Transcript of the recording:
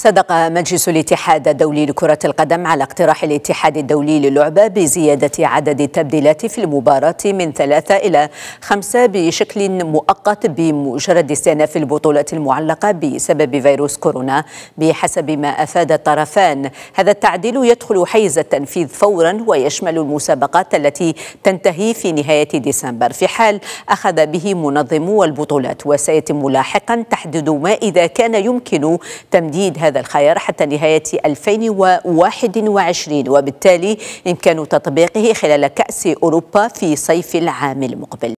صدق مجلس الاتحاد الدولي لكرة القدم على اقتراح الاتحاد الدولي للعبة بزيادة عدد التبديلات في المباراة من ثلاثة إلى خمسة بشكل مؤقت بمجرد استئناف البطولة المعلقة بسبب فيروس كورونا بحسب ما أفاد الطرفان هذا التعديل يدخل حيز التنفيذ فورا ويشمل المسابقات التي تنتهي في نهاية ديسمبر في حال أخذ به منظمو البطولات وسيتم لاحقا تحديد ما إذا كان يمكن تمديد هذا هذا الخيار حتى نهاية 2021 وبالتالي إمكان تطبيقه خلال كأس أوروبا في صيف العام المقبل